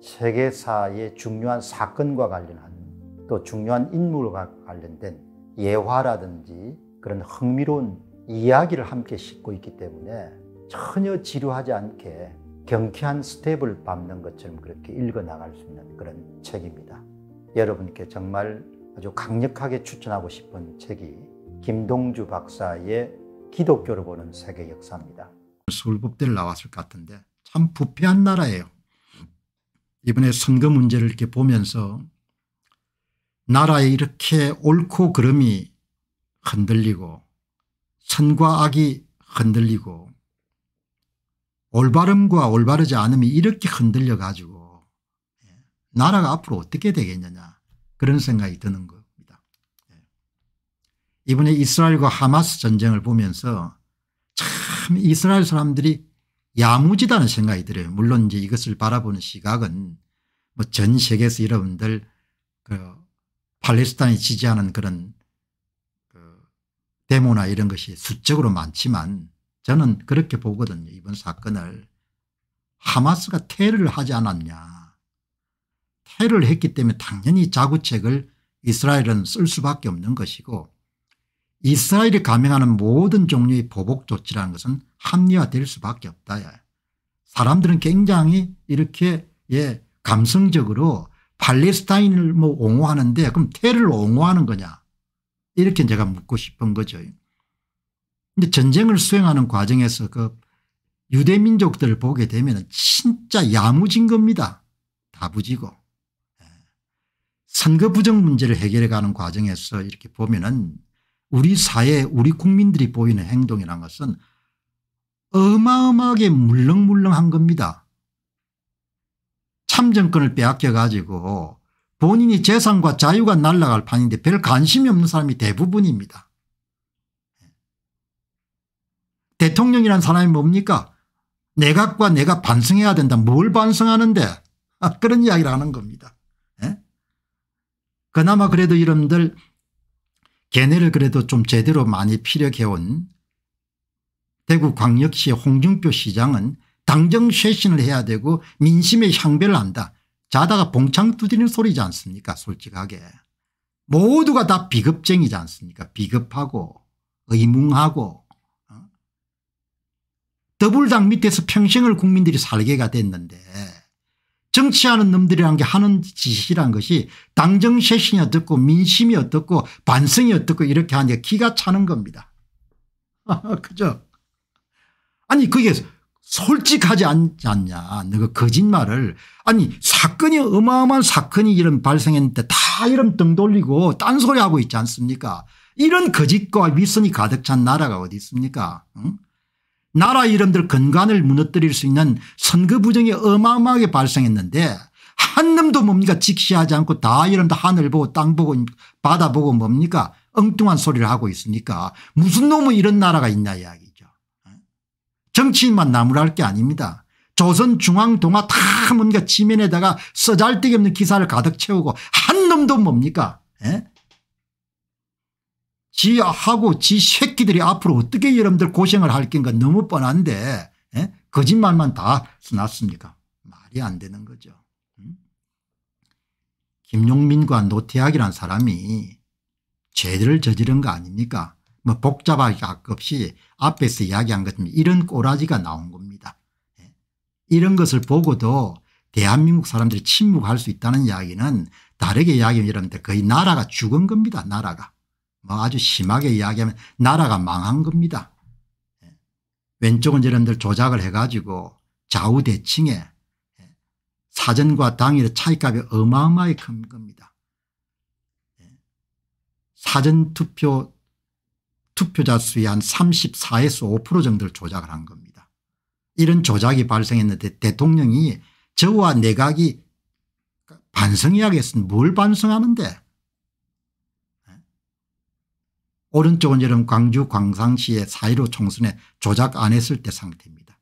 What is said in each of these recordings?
세계사의 중요한 사건과 관련한 또 중요한 인물과 관련된 예화라든지 그런 흥미로운 이야기를 함께 싣고 있기 때문에 전혀 지루하지 않게 경쾌한 스텝을 밟는 것처럼 그렇게 읽어 나갈 수 있는 그런 책입니다. 여러분께 정말 아주 강력하게 추천하고 싶은 책이 김동주 박사의 기독교를 보는 세계 역사입니다. 서울법대를 나왔을 것 같은데 참 부패한 나라예요. 이번에 선거 문제를 이렇게 보면서 나라에 이렇게 옳고 그름이 흔들리고 선과 악이 흔들리고 올바름과 올바르지 않음이 이렇게 흔들려 가지고 예, 나라가 앞으로 어떻게 되겠느냐 그런 생각이 드는 겁니다. 예. 이번에 이스라엘과 하마스 전쟁을 보면서 참 이스라엘 사람들이 야무지다는 생각이 들어요. 물론 이제 이것을 바라보는 시각은 뭐전 세계에서 여러분들 그 팔레스타인이 지지하는 그런 그 데모나 이런 것이 수적으로 많지만 저는 그렇게 보거든요. 이번 사건을 하마스가 테러를 하지 않았냐. 테러를 했기 때문에 당연히 자구책을 이스라엘은 쓸 수밖에 없는 것이고 이스라엘이 감행하는 모든 종류의 보복 조치라는 것은 합리화될 수밖에 없다. 사람들은 굉장히 이렇게 예 감성적으로 팔레스타인을 뭐 옹호하는데 그럼 테를 옹호하는 거냐 이렇게 제가 묻고 싶은 거죠. 근데 전쟁을 수행하는 과정에서 그 유대민족들을 보게 되면 진짜 야무진 겁니다. 다부지고. 예. 선거 부정 문제를 해결해 가는 과정에서 이렇게 보면은 우리 사회 우리 국민들이 보이는 행동이란 것은 어마어마하게 물렁물렁한 겁니다. 참정권을 빼앗겨 가지고 본인이 재산과 자유가 날아갈 판인데 별 관심이 없는 사람이 대부분입니다. 대통령이란 사람이 뭡니까 내각과 내가 반성해야 된다 뭘 반성하는데 아, 그런 이야기를 하는 겁니다. 예? 그나마 그래도 이런들 걔네를 그래도 좀 제대로 많이 피력해온 대구광역시 홍준표 시장은 당정 쇄신을 해야 되고 민심의 향배를 한다 자다가 봉창 두드리는 소리지 않습니까 솔직하게. 모두가 다 비급쟁이지 않습니까 비급하고 의문하고 어? 더불당 밑에서 평생을 국민들이 살게가 됐는데 정치하는 놈들이란 게 하는 짓이란 것이 당정쇄신이 어떻고 민심이 어떻고 반성이 어떻고 이렇게 하는데 기가 차는 겁니다. 그죠? 아니 그게 솔직하지 않지 않냐. 너가 거짓말을 아니 사건이 어마어마한 사건이 이런 발생했는데 다 이런 등 돌리고 딴소리하고 있지 않습니까 이런 거짓과 윗선이 가득 찬 나라가 어디 있습니까 응? 나라 이름들 근간을 무너뜨릴 수 있는 선거 부정이 어마어마하게 발생했는데 한 놈도 뭡니까 직시하지 않고 다 이름들 하늘 보고 땅 보고 바다 보고 뭡니까 엉뚱한 소리를 하고 있으니까 무슨 놈은 이런 나라가 있냐 이야기죠. 정치인만 나무랄 게 아닙니다. 조선 중앙 동화 다 뭡니까 지면에다가 써잘데기 없는 기사를 가득 채우고 한 놈도 뭡니까 에? 예? 지하고 지 새끼들이 앞으로 어떻게 여러분들 고생을 할 건가 너무 뻔한데 에? 예? 거짓말만 다 써놨습니까 말이 안 되는 거죠. 음? 김용민과 노태학이란 사람이 죄를 저지른 거 아닙니까 뭐 복잡하게 아깝이 앞에서 이야기한 것처럼 이런 꼬라지가 나온 겁니다. 예. 이런 것을 보고도 대한민국 사람들이 침묵할 수 있다는 이야기는 다르게 이야기하면 여러분들 거의 나라가 죽은 겁니다. 나라가. 뭐 아주 심하게 이야기하면 나라가 망한 겁니다. 예. 왼쪽은 여러들 조작을 해가지고 좌우대칭에 예. 사전과 당일의 차이값이 어마어마히 큰 겁니다. 예. 사전투표 투표자 수의 한 34에서 5% 정도를 조작을 한 겁니다. 이런 조작이 발생했는데 대통령이 저와 내각이 반성해야겠으면 뭘 반성하는데 오른쪽은 여름 광주 광산시의 4.15 총선에 조작 안 했을 때 상태입니다.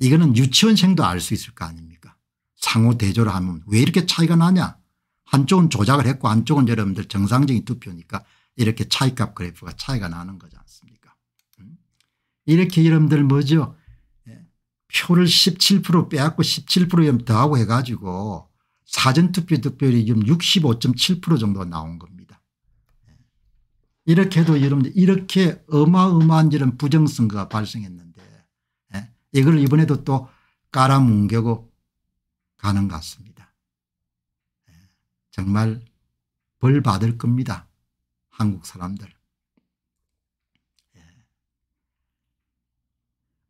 이거는 유치원생도 알 수 있을 거 아닙니까 상호 대조를 하면 왜 이렇게 차이가 나냐 한쪽은 조작을 했고 한쪽은 여러분들 정상적인 투표니까 이렇게 차이값 그래프가 차이가 나는 거지 않습니까 음? 이렇게 여러분들 뭐죠 예, 표를 17% 빼앗고 17% 더하고 해가지고 사전투표 득표율이 65.7% 정도 나온 겁니다. 이렇게 도 여러분들 이렇게 어마어마한 이런 부정선거가 발생했는데 예? 이걸 이번에도 또 깔아뭉개고 가는 것 같습니다. 예? 정말 벌 받을 겁니다. 한국 사람들. 예.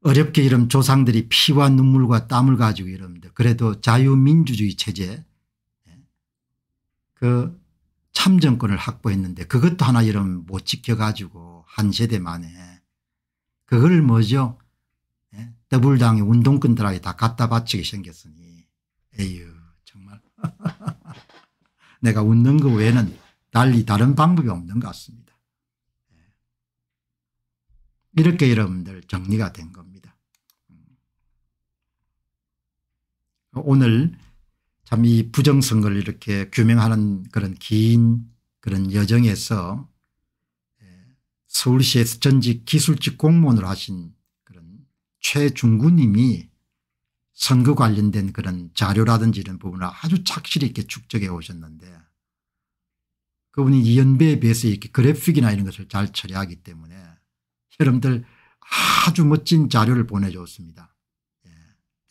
어렵게 이런 조상들이 피와 눈물과 땀을 가지고 이러는데 그래도 자유민주주의 체제 예, 그 참정권을 확보했는데 그것도 하나 이름 못 지켜가지고 한 세대 만에 그걸 뭐죠 예? 더블당의 운동권들하게 다 갖다 바치게 생겼으니 에휴 정말 내가 웃는 거 외에는 달리 다른 방법이 없는 것 같습니다. 예. 이렇게 여러분들 정리가 된 겁니다. 음. 오늘 참이 부정선거를 이렇게 규명하는 그런 긴 그런 여정에서 예, 서울시의 전직 기술직 공무원을 하신 그런 최중구님이 선거 관련된 그런 자료라든지 이런 부분을 아주 착실히 이렇게 축적해 오셨는데 그분이 이연배에 비해서 이렇게 그래픽이나 이런 것을 잘 처리하기 때문에 여러분들 아주 멋진 자료를 보내줬습니다.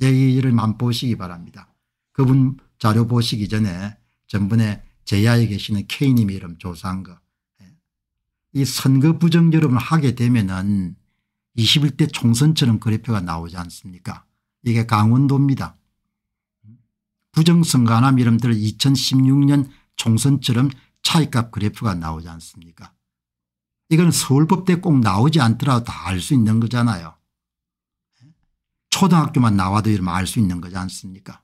예. 얘기를 예, 맛보시기 바랍니다. 그분 자료 보시기 전에 전번에 제야에 계시는 K님 이름 조사한 거. 예. 이 선거 부정 여러분 하게 되면은 21대 총선처럼 그래프가 나오지 않습니까? 이게 강원도입니다. 부정선거하나 이름들 2016년 총선처럼 차이값 그래프가 나오지 않습니까? 이건 서울법대 꼭 나오지 않더라도 다 알 수 있는 거잖아요. 초등학교만 나와도 이러면 알수 있는 거지 않습니까?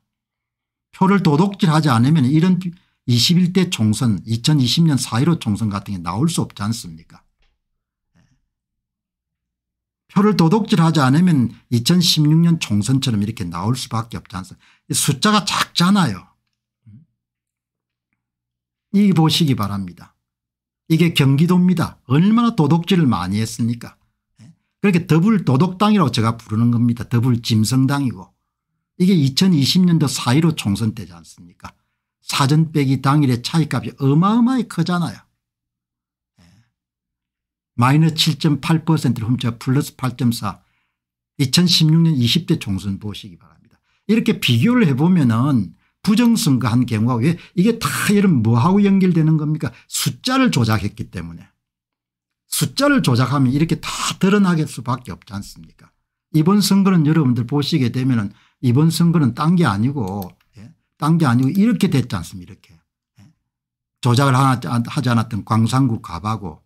표를 도둑질하지 않으면 이런 21대 총선 2020년 4.15 총선 같은 게 나올 수 없지 않습니까 표를 도둑질하지 않으면 2016년 총선처럼 이렇게 나올 수밖에 없지 않습니까 숫자가 작잖아요. 이 보시기 바랍니다. 이게 경기도입니다. 얼마나 도둑질을 많이 했습니까 그렇게 더블 도덕당이라고 제가 부르는 겁니다. 더블 짐승당이고 이게 2020년도 4.15 총선 때지 않습니까 사전 빼기 당일의 차이값이 어마어마히 크잖아요. 예. 마이너스 7.8%를 훔쳐 플러스 8.4 2016년 20대 총선 보시기 바랍니다. 이렇게 비교를 해보면 은 부정선거한 경우가 왜 이게 다 이런 뭐하고 연결되는 겁니까 숫자를 조작했기 때문에 숫자를 조작하면 이렇게 다 드러나게 수밖에 없지 않습니까 이번 선거는 여러분들 보시게 되면 은 이번 선거는 딴 게 아니고 예, 딴게 아니고 이렇게 됐지 않습니까 이렇게 예. 조작을 하지 않았던 광산구 갑하고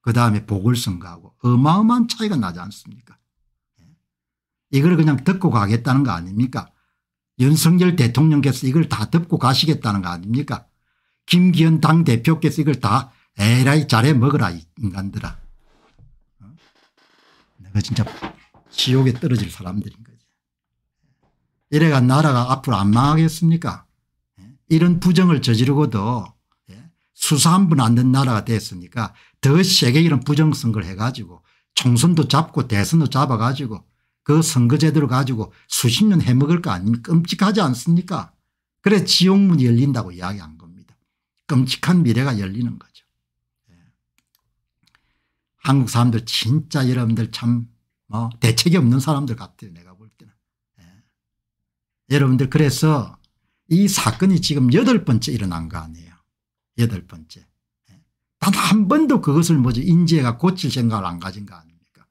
그다음에 보궐선거하고 어마어마한 차이가 나지 않습니까 예. 이걸 그냥 듣고 가겠다는 거 아닙니까 윤석열 대통령께서 이걸 다 듣고 가시겠다는 거 아닙니까 김기현 당대표께서 이걸 다 에라이 잘해 먹으라 인간들아 어? 내가 진짜 지옥에 떨어질 사람들인가 이래가 나라가 앞으로 안 망하겠습니까 예? 이런 부정을 저지르고도 예? 수사 한 번 안 된 나라가 됐으니까 더 세게 이런 부정선거를 해가지고 총선도 잡고 대선도 잡아가지고 그 선거제도를 가지고 수십 년 해먹을 거아니까 끔찍하지 않습니까 그래 지옥문이 열린다고 이야기한 겁니다. 끔찍한 미래가 열리는 거죠. 예. 한국 사람들 진짜 여러분들 참뭐 대책이 없는 사람들 같아요. 내가 볼 여러분들 그래서 이 사건이 지금 여덟 번째 일어난 거 아니에요. 여덟 번째. 단 한 번도 그것을 뭐지 인재가 고칠 생각을 안 가진 거 아닙니까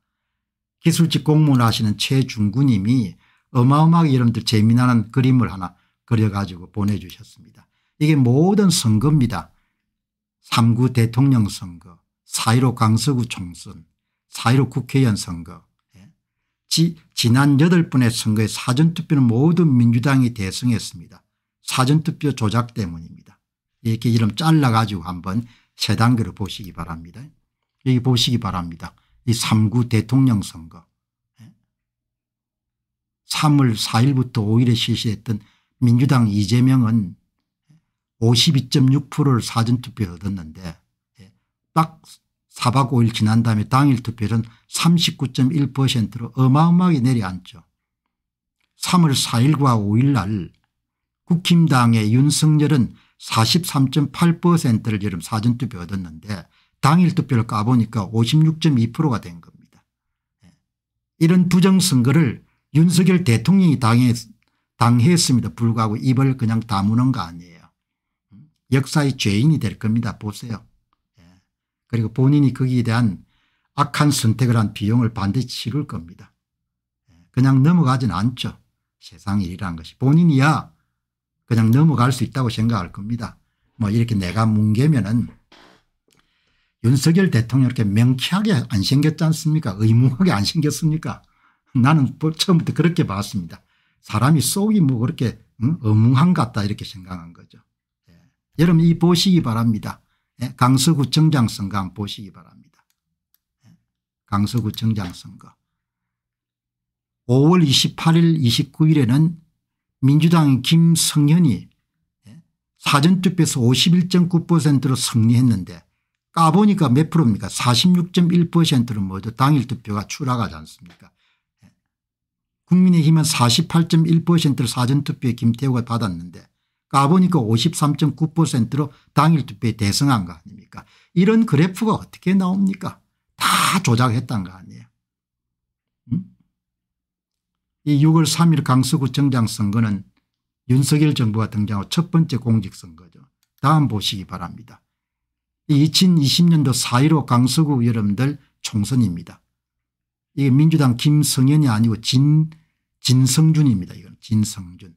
기술직 공무원 하시는 최중구님이 어마어마하게 여러분들 재미나는 그림을 하나 그려가지고 보내주셨습니다. 이게 모든 선거입니다. 3구 대통령 선거, 4.15 강서구 총선, 4.15 국회의원 선거, 지, 지난 8번의 선거에 사전투표는 모두 민주당이 대승했습니다. 사전투표 조작 때문입니다. 이렇게 이름 잘라가지고 한번 세 단계로 보시기 바랍니다. 여기 보시기 바랍니다. 이 3구 대통령 선거. 3월 예? 4일부터 5일에 실시했던 민주당 이재명은 52.6%를 사전투표에 얻었는데 예, 딱 4박 5일 지난 다음에 당일 투표율은 39.1%로 어마어마하게 내려앉죠. 3월 4일과 5일 날 국힘당의 윤석열은 43.8%를 여름 사전투표 얻었는데 당일 투표를 까보니까 56.2%가 된 겁니다. 예. 이런 부정선거를 윤석열 대통령이 당해, 당했음에도 불구하고 입을 그냥 다무는 거 아니에요. 음, 역사의 죄인이 될 겁니다. 보세요. 그리고 본인이 거기에 대한 악한 선택을 한 비용을 반드시 치를 겁니다. 그냥 넘어가진 않죠. 세상 일이란 것이. 본인이야 그냥 넘어갈 수 있다고 생각할 겁니다. 뭐 이렇게 내가 뭉개면은 윤석열 대통령 이렇게 명쾌하게 안 생겼지 않습니까? 의무하게 안 생겼습니까? 나는 처음부터 그렇게 봤습니다. 사람이 속이 뭐 그렇게 응? 어뭉한 같다 이렇게 생각한 거죠. 예. 여러분 이 보시기 바랍니다. 예? 강서구청장 선거 한번 보시기 바랍니다. 예? 강서구청장 선거 5월 28일 29일에는 민주당 김성현이 예? 사전투표에서 51.9%로 승리했는데 까보니까 몇 프로입니까 46.1%로 모두 당일 투표가 추락하지 않습니까 국민의힘은 48.1%를 사전투표에 김태호가 받았는데 까보니까 53.9%로 당일 투표에 대승한 거 아닙니까 이런 그래프가 어떻게 나옵니까 다 조작했단 거 아니에요 이 6월 3일 강서구청장 선거는 윤석열 정부가 등장한 첫 번째 공직선거죠 다음 보시기 바랍니다 2020년도 4.15 강서구 여러분들 총선입니다 이게 민주당 김성현이 아니고 진, 진성준입니다 이건 진성준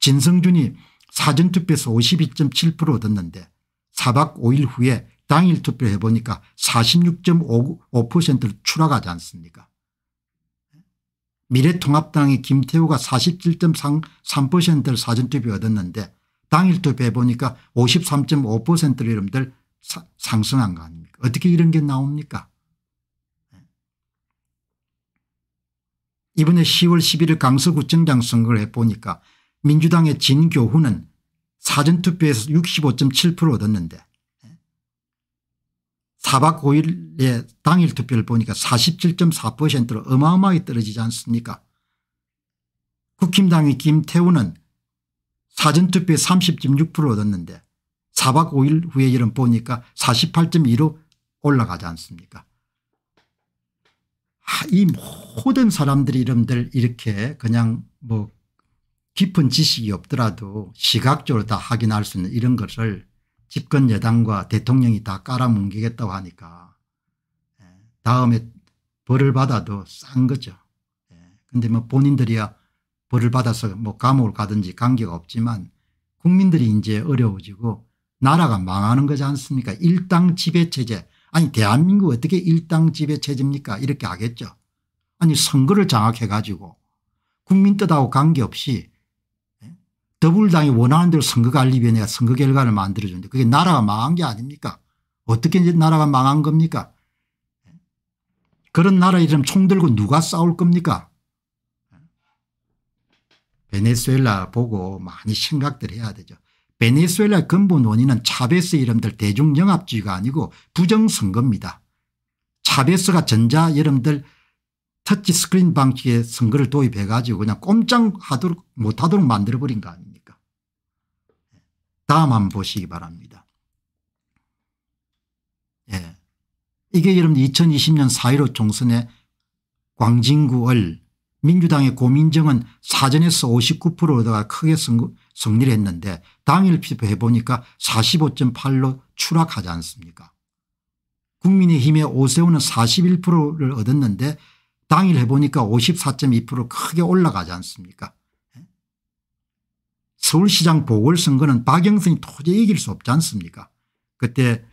진성준이 사전투표에서 52.7% 얻었는데 4박 5일 후에 당일 투표해보니까 46.5%를 추락하지 않습니까 미래통합당의 김태우가 47.3%를 사전투표 얻었는데 당일 투표해보니까 53.5%를 여러분들 상승한 거 아닙니까 어떻게 이런 게 나옵니까 이번에 10월 11일 강서구청장 선거를 해보니까 민주당의 진교훈은 사전투표에서 65.7% 얻었는데 4박5일의 당일 투표를 보니까 47.4%로 어마어마하게 떨어지지 않습니까 국힘당의 김태우는 사전투표에 30.6% 얻었는데 사박오일 후에 이름 보니까 48.2로 올라가지 않습니까 이 모든 사람들이 이름들 이렇게 그냥 뭐 깊은 지식이 없더라도 시각적으로 다 확인할 수 있는 이런 것을 집권 여당과 대통령이 다 깔아뭉개겠다고 하니까 예, 다음에 벌을 받아도 싼 거죠. 그런데 예, 뭐 본인들이야 벌을 받아서 뭐 감옥을 가든지 관계가 없지만 국민들이 이제 어려워지고 나라가 망하는 거지 않습니까 일당 지배체제 아니 대한민국 어떻게 일당 지배체제입니까 이렇게 하겠죠. 아니 선거를 장악해 가지고 국민 뜻하고 관계없이 더불당이 원하는 대로 선거관리위원회가 선거 결과를 만들어줬는데 그게 나라가 망한 게 아닙니까 어떻게 이제 나라가 망한 겁니까 그런 나라 이름 총 들고 누가 싸울 겁니까 베네수엘라 보고 많이 생각들 해야 되죠. 베네수엘라 근본 원인은 차베스 이름들 대중영합주의가 아니고 부정선거입니다. 차베스가 전자 여러분들 터치스크린 방식의 선거를 도입해 가지고 그냥 꼼짝 하도록 못하도록 만들어버린 거 아닙니까 다음 한 번 보시기 바랍니다. 예. 이게 여러분 2020년 4.15 총선에 광진구을 민주당의 고민정은 사전에서 59%가 크게 승, 승리를 했는데 당일 투표해 보니까 45.8로 추락하지 않습니까 국민의힘의 오세훈은 41%를 얻었는데 당일 해보니까 54.2% 크게 올라가지 않습니까 예? 서울시장 보궐선거는 박영선이 도저히 이길 수 없지 않습니까 그때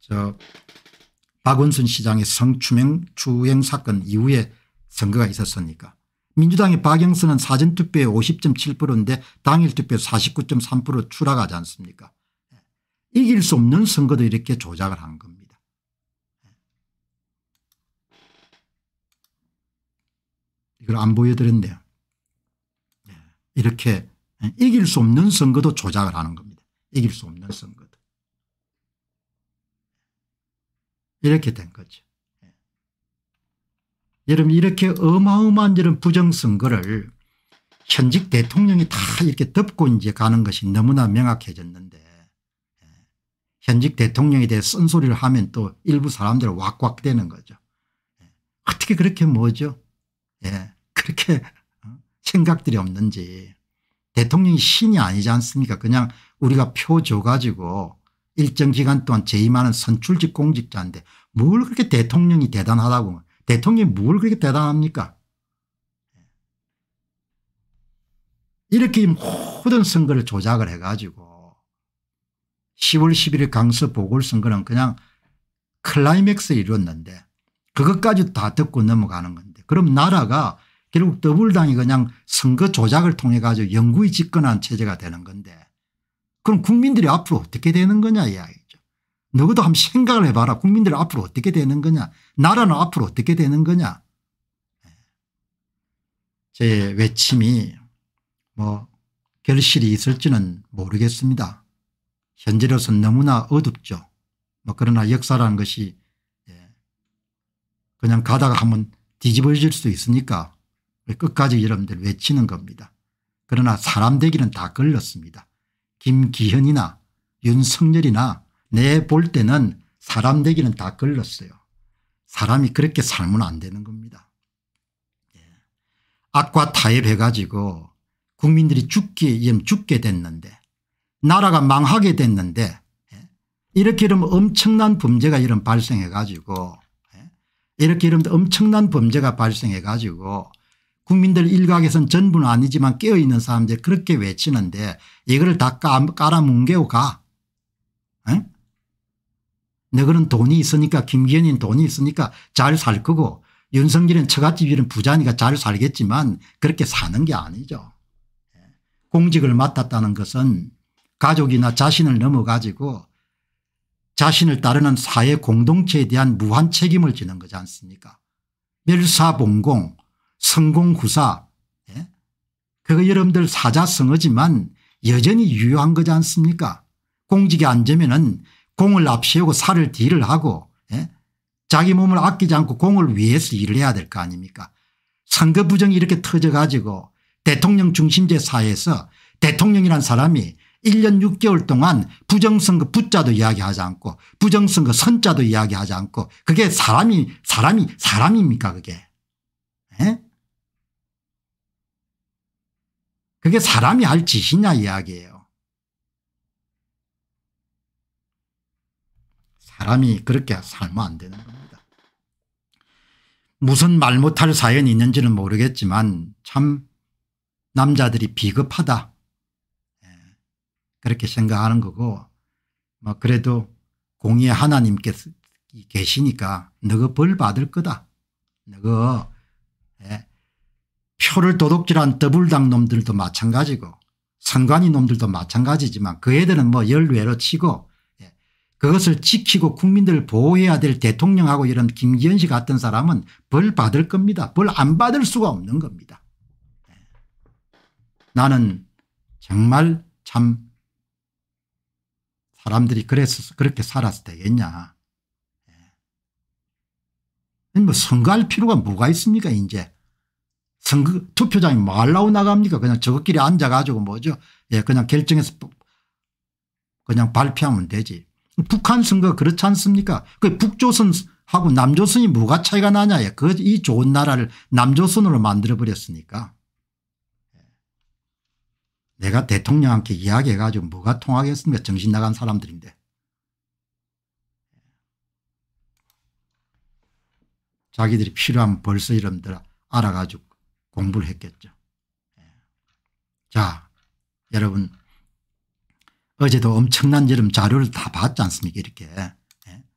저 박원순 시장의 성추행 추행 사건 이후에 선거가 있었습니까 민주당의 박영선은 사전투표에 50.7%인데 당일투표 49.3% 추락하지 않습니까 예? 이길 수 없는 선거도 이렇게 조작을 한 겁니다. 이걸 안 보여드렸네요. 예, 이렇게 예, 이길 수 없는 선거도 조작을 하는 겁니다. 이길 수 없는 선거도. 이렇게 된 거죠. 예. 여러분 이렇게 어마어마한 이런 부정선거를 현직 대통령이 다 이렇게 덮고 이제 가는 것이 너무나 명확해졌는데 현직 대통령에 대해 쓴소리를 하면 또 일부 사람들 왁왁대는 거죠. 어떻게 그렇게 뭐죠. 예. 그렇게 어, 생각들이 없는지 대통령이 신이 아니지 않습니까 그냥 우리가 표 줘가지고 일정 기간 동안 재임하는 선출직 공직자인데 뭘 그렇게 대통령이 대단하다고 대통령이 뭘 그렇게 대단합니까 예. 이렇게 모든 선거를 조작을 해가지고 10월 11일 강서 보궐선거는 그냥 클라이맥스 이뤘는데 그것까지 다 듣고 넘어가는 건데 그럼 나라가 결국 더불당이 그냥 선거 조작을 통해 가지고 영구히 집권한 체제가 되는 건데 그럼 국민들이 앞으로 어떻게 되는 거냐 이야기죠. 너희도 한번 생각을 해봐라. 국민들이 앞으로 어떻게 되는 거냐. 나라는 앞으로 어떻게 되는 거냐. 예. 제 외침이 뭐 결실이 있을지는 모르겠습니다. 현재로서는 너무나 어둡죠. 뭐 그러나 역사라는 것이 예. 그냥 가다가 한번 뒤집어질 수 있으니까 끝까지 여러분들 외치는 겁니다. 그러나 사람 되기는 다걸렀습니다 김기현이나 윤석열이나 내 볼 때는 사람 되기는 다걸렀어요 사람이 그렇게 살면 안 되는 겁니다. 예. 악과 타협해가지고 국민들이 죽게, 죽게 됐는데 나라가 망하게 됐는데 예. 이렇게 이러면 엄청난 범죄가 이런 발생해가지고 예. 이렇게 이러면 엄청난 범죄가 발생해가지고 국민들 일각에선 전부는 아니지만 깨어있는 사람들 그렇게 외치는데 이거를 다 깔아뭉개고 가. 응? 너그는 돈이 있으니까 김기현인 돈이 있으니까 잘 살 거고 윤석열은 처갓집 이런 부자니까 잘 살겠지만 그렇게 사는 게 아니죠. 공직을 맡았다는 것은 가족이나 자신을 넘어가지고 자신을 따르는 사회 공동체에 대한 무한 책임을 지는 거지 않습니까 멸사봉공 성공구사 예? 그거 여러분들 사자성어지만 여전히 유효한 거지 않습니까 공직에 앉으면 은 공을 앞세우고 살을 뒤를 하고 예? 자기 몸을 아끼지 않고 공을 위해서 일을 해야 될 거 아닙니까 선거 부정이 이렇게 터져 가지고 대통령 중심제 사회에서 대통령이란 사람이 1년 6개월 동안 부정선거 붙자도 이야기하지 않고 부정선거 선자도 이야기하지 않고 그게 사람이 사람이 사람입니까 그게 에? 예? 그게 사람이 할 짓이냐 이야기예요. 사람이 그렇게 살면 안 되는 겁니다. 무슨 말 못할 사연이 있는지는 모르겠지만 참 남자들이 비겁하다 예, 그렇게 생각하는 거고 뭐 그래도 공의 하나님께서 계시니까 너가 벌 받을 거다. 너가 표를 도둑질한 더블당 놈들도 마찬가지고 선관위 놈들도 마찬가지지만 그 애들은 뭐 열외로 치고 예, 그것을 지키고 국민들을 보호해야 될 대통령하고 이런 김기현 씨 같은 사람은 벌 받을 겁니다. 벌 안 받을 수가 없는 겁니다. 예. 나는 정말 참 사람들이 그래서 그렇게 살았을 때겠냐. 예. 뭐 선거할 필요가 뭐가 있습니까 이제. 선거 투표장이 말라고 나갑니까 그냥 저것끼리 앉아 가지고 뭐죠 예 그냥 결정해서 그냥 발표하면 되지 북한 선거 그렇지 않습니까 그 북조선하고 남조선이 뭐가 차이가 나냐 예, 그 이 좋은 나라를 남조선으로 만들어버렸으니까 예. 내가 대통령한테 이야기해 가지고 뭐가 통하겠습니까 정신 나간 사람들인데 예. 자기들이 필요하면 벌써 이름들 알아가지고 공부를 했겠죠. 예. 자 여러분 어제도 엄청난 여름 자료를 다 봤지 않습니까 이렇게 예.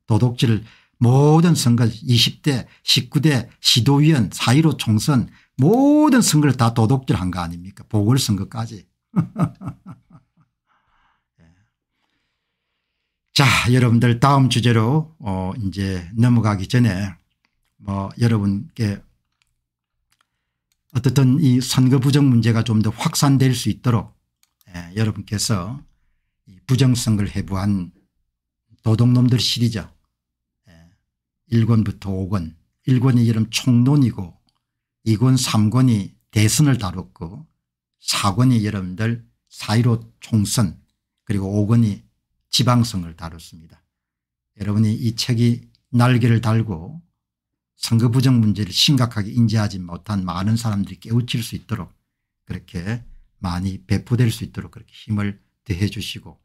도덕질을 모든 선거 20대 19대 시도위원 4.15 총선 모든 선거를 다 도덕질한 거 아닙니까 보궐선거까지 예. 자 여러분들 다음 주제로 어 이제 넘어가기 전에 뭐 여러분께 어떻든 이 선거 부정 문제가 좀 더 확산될 수 있도록 예, 여러분께서 이부정성을 해부한 도둑놈들 시리죠 예, 1권부터 5권 1권이 이름 총론이고 2권 3권이 대선을 다뤘고 4권이 여러분들 4.15 총선 그리고 5권이 지방선을 다뤘습니다. 여러분이 이 책이 날개를 달고 선거 부정 문제를 심각하게 인지하지 못한 많은 사람들이 깨우칠 수 있도록 그렇게 많이 배포될 수 있도록 그렇게 힘을 대해 주시고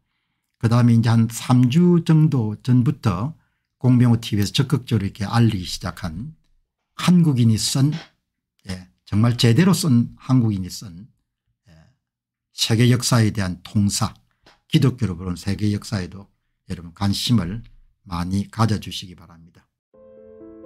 그다음에 이제 한 3주 정도 전부터 공병호 tv에서 적극적으로 이렇게 알리기 시작한 한국인이 쓴 예, 정말 제대로 쓴 한국인이 쓴 예, 세계 역사에 대한 통사 기독교로 보는 세계 역사에도 여러분 관심을 많이 가져주시기 바랍니다.